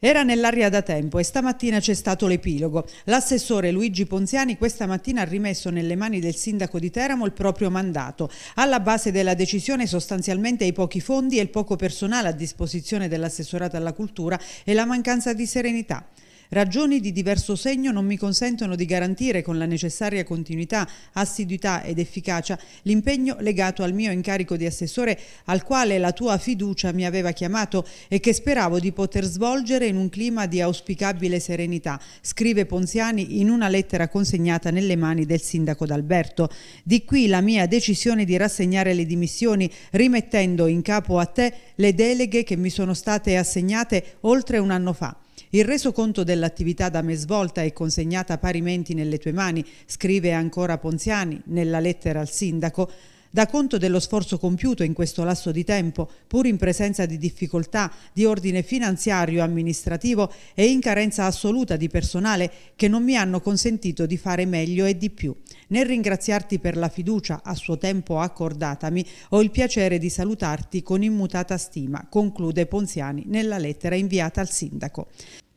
Era nell'aria da tempo e stamattina c'è stato l'epilogo. L'assessore Luigi Ponziani questa mattina ha rimesso nelle mani del sindaco di Teramo il proprio mandato. Alla base della decisione sostanzialmente i pochi fondi e il poco personale a disposizione dell'assessorato alla cultura e la mancanza di serenità. Ragioni di diverso segno non mi consentono di garantire con la necessaria continuità, assiduità ed efficacia l'impegno legato al mio incarico di assessore al quale la tua fiducia mi aveva chiamato e che speravo di poter svolgere in un clima di auspicabile serenità, scrive Ponziani in una lettera consegnata nelle mani del sindaco d'Alberto. Di qui la mia decisione di rassegnare le dimissioni, rimettendo in capo a te le deleghe che mi sono state assegnate oltre un anno fa. Il resoconto dell'attività da me svolta è consegnata parimenti nelle tue mani, scrive ancora Ponziani nella lettera al sindaco, da conto dello sforzo compiuto in questo lasso di tempo, pur in presenza di difficoltà di ordine finanziario e amministrativo e in carenza assoluta di personale che non mi hanno consentito di fare meglio e di più. Nel ringraziarti per la fiducia a suo tempo accordatami, ho il piacere di salutarti con immutata stima, conclude Ponziani nella lettera inviata al sindaco.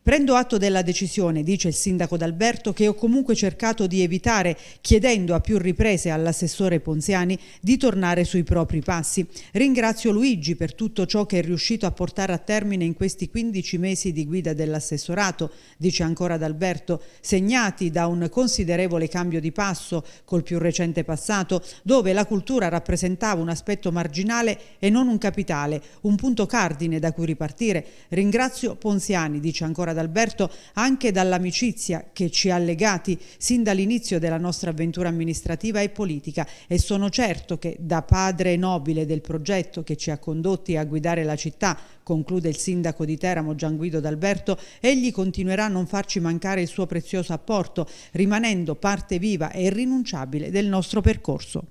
Prendo atto della decisione, dice il sindaco d'Alberto, che ho comunque cercato di evitare, chiedendo a più riprese all'assessore Ponziani di tornare sui propri passi. Ringrazio Luigi per tutto ciò che è riuscito a portare a termine in questi 15 mesi di guida dell'assessorato, dice ancora d'Alberto, segnati da un considerevole cambio di passo col più recente passato, dove la cultura rappresentava un aspetto marginale e non un capitale, un punto cardine da cui ripartire. Ringrazio Ponziani, dice ancora ad Alberto anche dall'amicizia che ci ha legati sin dall'inizio della nostra avventura amministrativa e politica e sono certo che da padre nobile del progetto che ci ha condotti a guidare la città, conclude il sindaco di Teramo Gian Guido D'Alberto, egli continuerà a non farci mancare il suo prezioso apporto, rimanendo parte viva e irrinunciabile del nostro percorso.